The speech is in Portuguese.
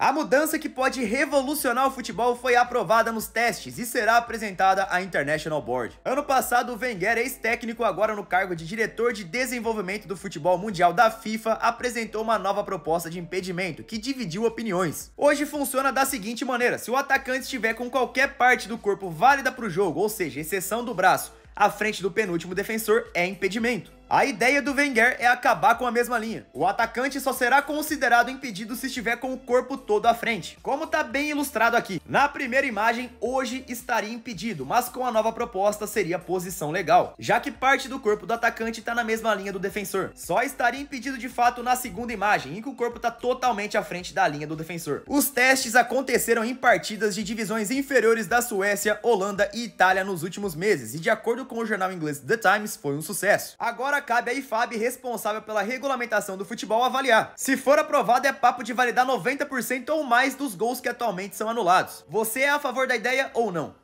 A mudança que pode revolucionar o futebol foi aprovada nos testes e será apresentada à International Board. Ano passado, o Wenger, ex-técnico agora no cargo de diretor de desenvolvimento do futebol mundial da FIFA, apresentou uma nova proposta de impedimento que dividiu opiniões. Hoje funciona da seguinte maneira: se o atacante estiver com qualquer parte do corpo válida para o jogo, ou seja, exceção do braço, à frente do penúltimo defensor é impedimento. A ideia do Wenger é acabar com a mesma linha. O atacante só será considerado impedido se estiver com o corpo todo à frente, como está bem ilustrado aqui. Na primeira imagem, hoje estaria impedido, mas com a nova proposta seria posição legal, já que parte do corpo do atacante está na mesma linha do defensor. Só estaria impedido de fato na segunda imagem, em que o corpo está totalmente à frente da linha do defensor. Os testes aconteceram em partidas de divisões inferiores da Suécia, Holanda e Itália nos últimos meses, e de acordo com o jornal inglês The Times, foi um sucesso. Agora Agora cabe à IFAB, responsável pela regulamentação do futebol, avaliar. Se for aprovado, é papo de validar 90% ou mais dos gols que atualmente são anulados. Você é a favor da ideia ou não?